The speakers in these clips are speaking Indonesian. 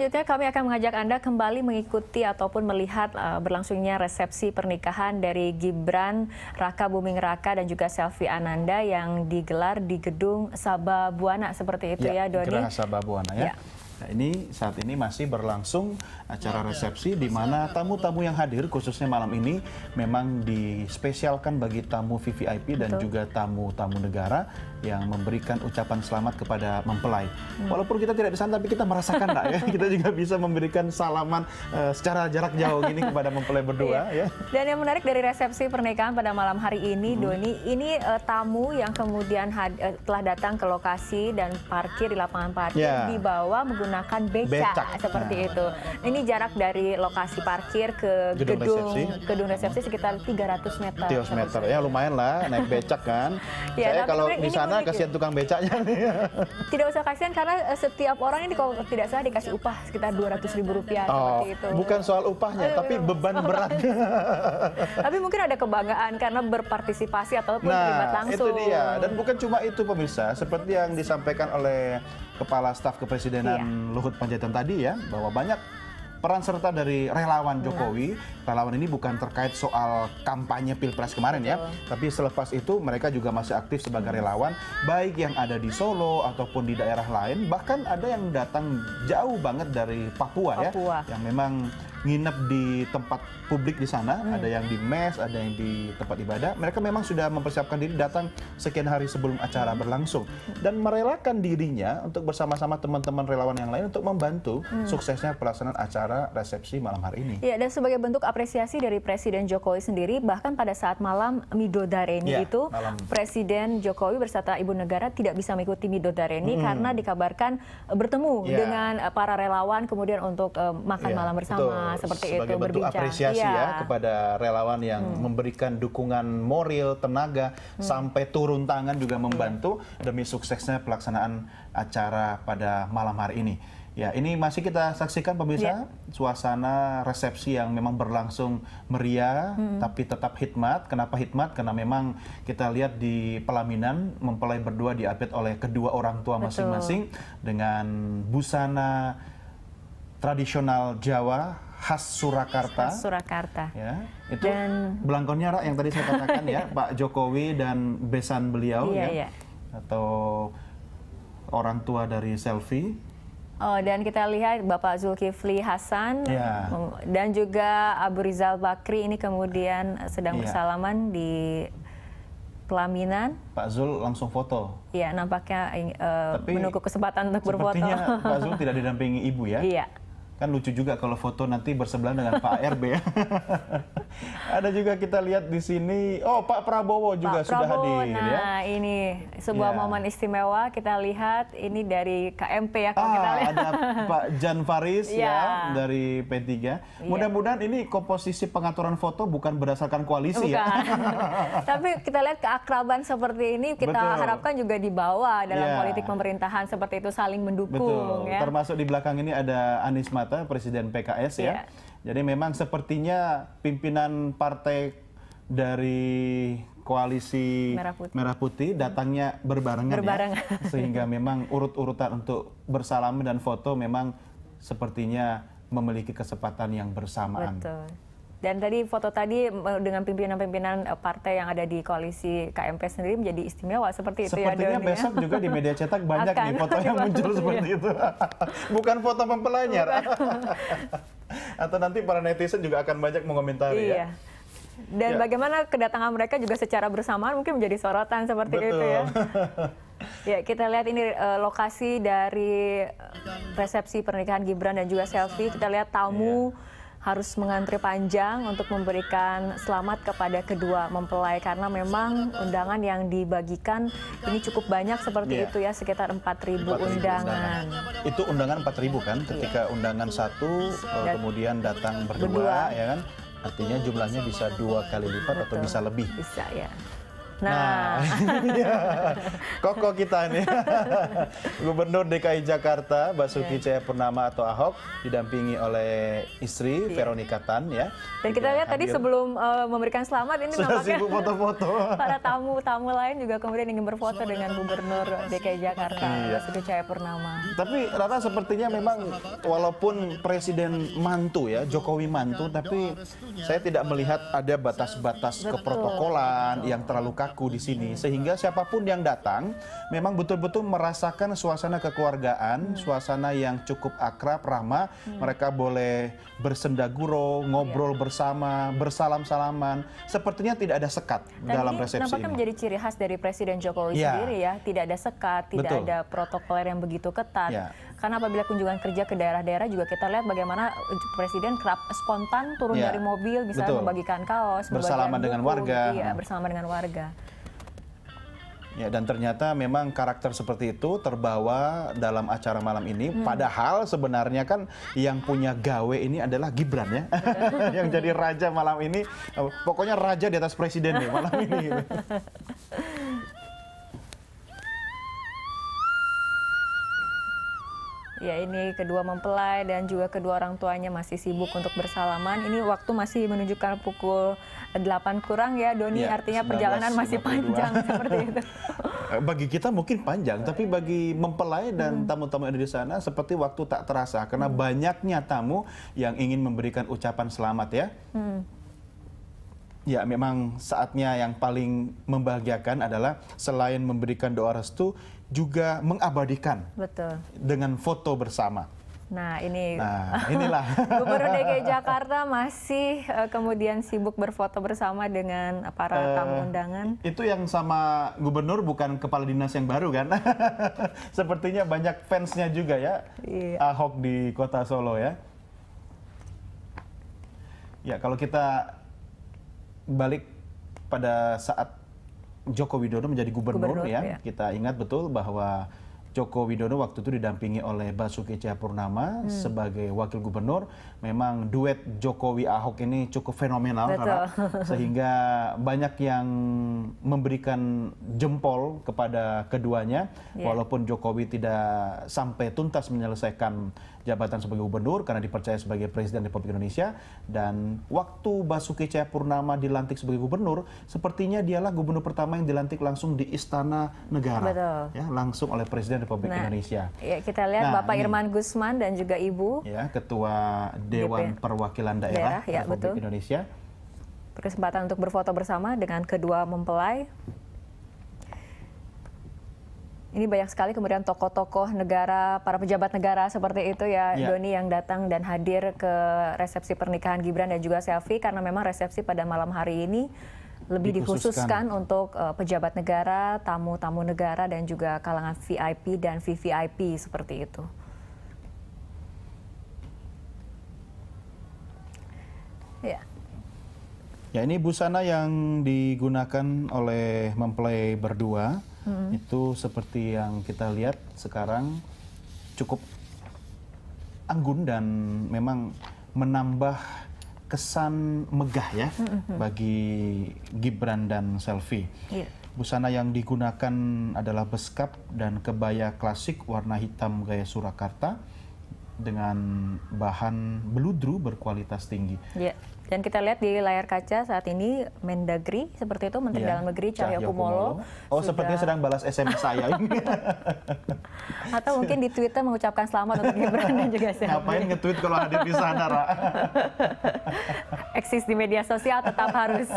Selanjutnya kami akan mengajak Anda kembali mengikuti ataupun melihat uh, berlangsungnya resepsi pernikahan dari Gibran Raka Buming Raka dan juga Selvi Ananda yang digelar di gedung Sabah Buana seperti itu ya, ya Doni. Sabah Buana ya. ya. Nah, ini saat ini masih berlangsung acara iya. resepsi di iya, mana iya. tamu-tamu yang hadir khususnya malam ini memang dispesialkan bagi tamu VVIP dan Betul. juga tamu-tamu negara yang memberikan ucapan selamat kepada mempelai. Hmm. Walaupun kita tidak di sana tapi kita merasakan lah ya. Kita juga bisa memberikan salaman uh, secara jarak jauh ini kepada mempelai berdua iya. ya. Dan yang menarik dari resepsi pernikahan pada malam hari ini hmm. Doni, ini uh, tamu yang kemudian had, uh, telah datang ke lokasi dan parkir di lapangan parkir yeah. dibawa menggunakan menggunakan becak, becak. seperti nah. itu. Ini jarak dari lokasi parkir ke gedung, gedung resepsi, gedung resepsi sekitar 300 meter. 300 meter ya lumayan lah naik becak kan. ya, Saya kalau di sana kasihan tukang becaknya. tidak usah kasihan karena eh, setiap orang ini kalau tidak salah dikasih upah sekitar 200 ribu rupiah oh, seperti itu. Bukan soal upahnya, Aduh, tapi beban soal. berat. tapi mungkin ada kebanggaan karena berpartisipasi ataupun nah, terlibat langsung. Nah Itu dia. Dan bukan cuma itu pemirsa, seperti yang disampaikan oleh Kepala Staf Kepresidenan iya. Luhut Panjaitan tadi ya bahwa banyak peran serta dari relawan iya. Jokowi. Relawan ini bukan terkait soal kampanye Pilpres kemarin ya, Betul. ya, tapi selepas itu mereka juga masih aktif sebagai iya. relawan baik yang ada di Solo ataupun di daerah lain, bahkan ada yang datang jauh banget dari Papua, ya, Papua. ya yang memang nginep di tempat publik di sana, hmm. ada yang di mes, ada yang di tempat ibadah. Mereka memang sudah mempersiapkan diri datang sekian hari sebelum acara berlangsung dan merelakan dirinya untuk bersama-sama teman-teman relawan yang lain untuk membantu hmm. suksesnya pelaksanaan acara resepsi malam hari ini. Ya, dan sebagai bentuk apresiasi dari Presiden Jokowi sendiri bahkan pada saat malam midodareni ya, itu malam. Presiden Jokowi berserta ibu negara tidak bisa mengikuti midodareni hmm. karena dikabarkan bertemu ya. dengan para relawan kemudian untuk uh, makan ya, malam bersama. Betul seperti sebagai bentuk berbicara. apresiasi ya. ya kepada relawan yang hmm. memberikan dukungan moral, tenaga hmm. sampai turun tangan juga hmm. membantu hmm. demi suksesnya pelaksanaan acara pada malam hari ini. Ya, ini masih kita saksikan pemirsa yeah. suasana resepsi yang memang berlangsung meriah hmm. tapi tetap hikmat. Kenapa hikmat? Karena memang kita lihat di pelaminan mempelai berdua diapit oleh kedua orang tua masing-masing dengan busana tradisional Jawa khas Surakarta. Khas Surakarta. Ya, itu dan... belangkonnya rak yang tadi saya katakan ya, Pak Jokowi dan besan beliau iya, ya. Iya. Atau orang tua dari selfie. Oh, dan kita lihat Bapak Zulkifli Hasan ya. dan juga Abu Rizal Bakri ini kemudian sedang ya. bersalaman di pelaminan. Pak Zul langsung foto. Iya, nampaknya uh, menunggu kesempatan untuk berfoto. Pak Zul tidak didampingi ibu ya. Iya. Kan lucu juga kalau foto nanti bersebelahan dengan Pak RB ya. Ada juga kita lihat di sini, oh Pak Prabowo juga Pak sudah Prabowo, hadir nah, ya. Nah ini sebuah yeah. momen istimewa kita lihat ini dari KMP ya kalau ah, kita lihat. Ada Pak Jan Faris iya. ya, dari P3. Iya. Mudah-mudahan yeah. ini komposisi pengaturan foto bukan berdasarkan koalisi ya. bukan. ya. Tapi kita lihat keakraban seperti ini kita Betul. harapkan juga dibawa dalam yeah. politik pemerintahan seperti itu saling mendukung. Betul. Ya. Termasuk di belakang ini ada Anies Mat. Presiden PKS yeah. ya. Iya. Jadi memang sepertinya pimpinan partai dari koalisi Merah Putih, Merah Putih hmm. datangnya berbarengan, ya. berbarengan. Ya. sehingga memang urut-urutan untuk bersalaman dan foto memang sepertinya memiliki kesempatan yang bersamaan. Betul. Dan tadi foto tadi eh, dengan pimpinan-pimpinan eh, partai yang ada di koalisi KMP sendiri menjadi istimewa seperti itu Sepertinya ya. Sepertinya ya? besok juga di media cetak banyak Akan nih foto yang muncul seperti iya. itu. Bukan foto mempelanyar. Atau nanti para netizen juga akan banyak mengomentari ya. iya. ya. Dan ya. bagaimana kedatangan mereka juga secara bersamaan mungkin menjadi sorotan seperti Betul. itu ya. ya, kita lihat ini uh, lokasi dari resepsi pernikahan Gibran dan juga selfie. Kita lihat tamu. Iya harus mengantri panjang untuk memberikan selamat kepada kedua mempelai karena memang undangan yang dibagikan ini cukup banyak seperti yeah. itu ya sekitar 4.000 undangan. undangan. Itu undangan 4.000 kan ketika yeah. undangan satu eh, Dan, kemudian datang berdua, berdua ya kan artinya jumlahnya bisa dua kali lipat Betul. atau bisa lebih. Bisa ya. Nah, nah iya. koko kita nih. Gubernur DKI Jakarta Basuki yeah. Iya. Purnama atau Ahok didampingi oleh istri yeah. Veronica Tan ya. Dan kita lihat tadi sebelum uh, memberikan selamat ini Sudah nampaknya sibuk foto-foto. para tamu-tamu lain juga kemudian ingin berfoto selamat dengan Gubernur DKI Jakarta iya. Basuki Purnama. Tapi Rata sepertinya memang walaupun presiden mantu ya, Jokowi mantu tapi saya tidak melihat ada batas-batas keprotokolan yang terlalu kaku aku di sini sehingga siapapun yang datang memang betul-betul merasakan suasana kekeluargaan, hmm. suasana yang cukup akrab, ramah. Hmm. Mereka boleh bersendaguro, ngobrol yeah. bersama, bersalam-salaman. Sepertinya tidak ada sekat Dan dalam resepsi ini ini. menjadi ciri khas dari Presiden Jokowi yeah. sendiri ya, tidak ada sekat, tidak betul. ada protokoler yang begitu ketat. Yeah. Karena apabila kunjungan kerja ke daerah-daerah juga kita lihat bagaimana Presiden kerap spontan turun yeah. dari mobil, misalnya Betul. membagikan kaos, iya, bersalaman dengan warga. Iya, bersama dengan warga. Ya, dan ternyata memang karakter seperti itu terbawa dalam acara malam ini. Hmm. Padahal sebenarnya kan yang punya gawe ini adalah Gibran ya. yang jadi raja malam ini. Oh, pokoknya raja di atas presiden nih malam ini. Ya ini kedua mempelai dan juga kedua orang tuanya masih sibuk untuk bersalaman. Ini waktu masih menunjukkan pukul 8 kurang ya Doni ya, artinya perjalanan masih panjang seperti itu. Eh, bagi kita mungkin panjang tapi bagi mempelai dan hmm. tamu-tamu hmm. yang ada di sana seperti waktu tak terasa karena hmm. banyaknya tamu yang ingin memberikan ucapan selamat ya. Hmm. Ya, memang saatnya yang paling membahagiakan adalah selain memberikan doa restu juga mengabadikan Betul. dengan foto bersama. Nah ini nah, inilah Gubernur DKI Jakarta masih uh, kemudian sibuk berfoto bersama dengan para uh, eh, tamu undangan. Itu yang sama Gubernur bukan kepala dinas yang baru kan? Sepertinya banyak fansnya juga ya iya. Ahok di kota Solo ya. Ya kalau kita balik pada saat Joko Widodo menjadi gubernur, gubernur ya, ya, kita ingat betul bahwa Joko Widodo waktu itu didampingi oleh Basuki Cahayapurnama hmm. sebagai wakil gubernur. Memang duet Jokowi Ahok ini cukup fenomenal Betul. karena sehingga banyak yang memberikan jempol kepada keduanya yeah. walaupun Jokowi tidak sampai tuntas menyelesaikan jabatan sebagai gubernur karena dipercaya sebagai presiden Republik Indonesia dan waktu Basuki Cahayapurnama dilantik sebagai gubernur sepertinya dialah gubernur pertama yang dilantik langsung di istana negara ya langsung oleh presiden Republik nah, Indonesia. Ya, kita lihat nah, Bapak ini, Irman Gusman dan juga Ibu. Ya, Ketua Dewan gitu ya. Perwakilan Daerah, Daerah ya, betul. Indonesia. Berkesempatan untuk berfoto bersama dengan kedua mempelai. Ini banyak sekali kemudian tokoh-tokoh negara, para pejabat negara seperti itu ya, ya, Doni yang datang dan hadir ke resepsi pernikahan Gibran dan juga Selfie karena memang resepsi pada malam hari ini lebih dikhususkan, dikhususkan untuk uh, pejabat negara, tamu-tamu negara dan juga kalangan VIP dan VVIP seperti itu. Ya. Ya ini busana yang digunakan oleh mempelai berdua hmm. itu seperti yang kita lihat sekarang cukup anggun dan memang menambah kesan megah ya mm-hmm. bagi Gibran dan Selvi. Yeah. Busana yang digunakan adalah beskap dan kebaya klasik warna hitam gaya Surakarta dengan bahan beludru berkualitas tinggi. Yeah. Dan kita lihat di layar kaca saat ini Mendagri seperti itu Menteri yeah. Dalam Negeri Cahyo Kumolo. oh, sudah... sepertinya sedang balas SMS saya ini. Atau mungkin di Twitter mengucapkan selamat untuk Gibran dan juga saya. Ngapain nge-tweet kalau hadir di sana, Ra? Eksis di media sosial tetap harus.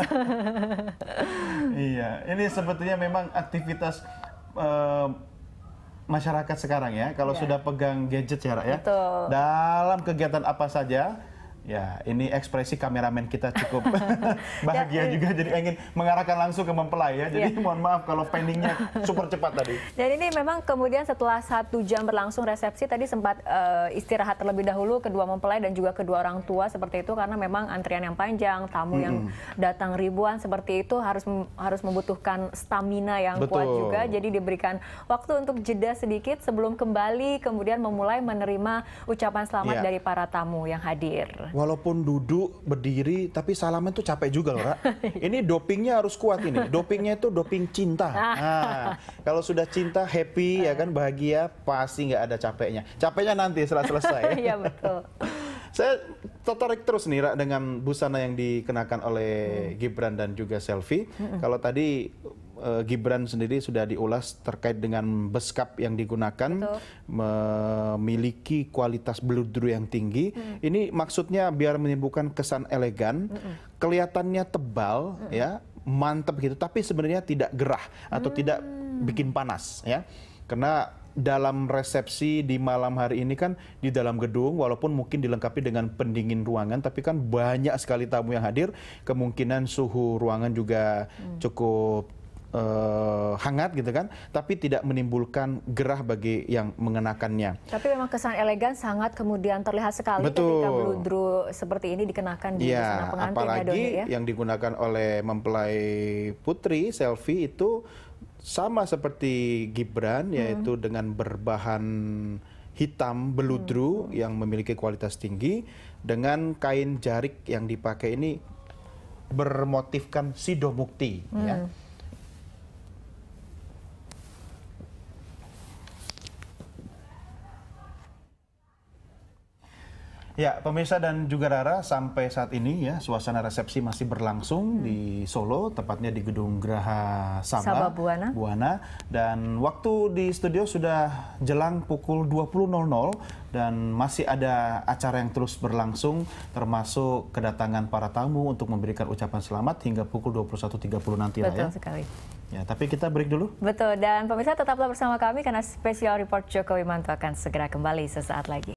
iya, ini sepertinya memang aktivitas uh, masyarakat sekarang ya kalau yeah. sudah pegang gadget ya ya Betul. dalam kegiatan apa saja Ya, ini ekspresi kameramen kita cukup ya, bahagia eh, juga, jadi ingin mengarahkan langsung ke mempelai ya. Jadi iya. mohon maaf kalau pendingnya super cepat tadi. Dan ini memang kemudian setelah satu jam berlangsung resepsi tadi sempat uh, istirahat terlebih dahulu kedua mempelai dan juga kedua orang tua seperti itu karena memang antrian yang panjang, tamu mm -hmm. yang datang ribuan seperti itu harus harus membutuhkan stamina yang Betul. kuat juga. Jadi diberikan waktu untuk jeda sedikit sebelum kembali kemudian memulai menerima ucapan selamat yeah. dari para tamu yang hadir. Walaupun duduk, berdiri, tapi salaman itu capek juga loh, Ra. Iya. ini dopingnya harus kuat ini. Dopingnya itu doping cinta. Ah. Nah, kalau sudah cinta, happy, ya kan, bahagia, pasti nggak ada capeknya. Capeknya nanti setelah selesai. Iya, betul. Saya tertarik terus nih Ra, dengan busana yang dikenakan oleh hmm. Gibran dan juga Selfie. Hmm. Kalau tadi uh, Gibran sendiri sudah diulas terkait dengan beskap yang digunakan Betul. memiliki kualitas beludru yang tinggi. Hmm. Ini maksudnya biar menimbulkan kesan elegan, hmm. kelihatannya tebal hmm. ya, mantep gitu, tapi sebenarnya tidak gerah atau hmm. tidak bikin panas ya. Karena dalam resepsi di malam hari ini kan di dalam gedung walaupun mungkin dilengkapi dengan pendingin ruangan tapi kan banyak sekali tamu yang hadir kemungkinan suhu ruangan juga hmm. cukup uh, hangat gitu kan, tapi tidak menimbulkan gerah bagi yang mengenakannya. Tapi memang kesan elegan sangat kemudian terlihat sekali Betul. ketika bludru seperti ini dikenakan di iya, ya, pengantin apalagi ya, Doni, ya. yang digunakan oleh mempelai putri selfie itu sama seperti Gibran hmm. yaitu dengan berbahan hitam beludru hmm. yang memiliki kualitas tinggi dengan kain jarik yang dipakai ini bermotifkan sidomukti ya. hmm. ya Ya, pemirsa dan juga Rara, sampai saat ini ya suasana resepsi masih berlangsung hmm. di Solo, tepatnya di Gedung Geraha Sabah, Sabah Buana. Buana. Dan waktu di studio sudah jelang pukul 20.00 dan masih ada acara yang terus berlangsung, termasuk kedatangan para tamu untuk memberikan ucapan selamat hingga pukul 21.30 nanti Betul lah ya. sekali. Ya, tapi kita break dulu. Betul, dan pemirsa tetaplah bersama kami karena spesial report Jokowi Mantu akan segera kembali sesaat lagi.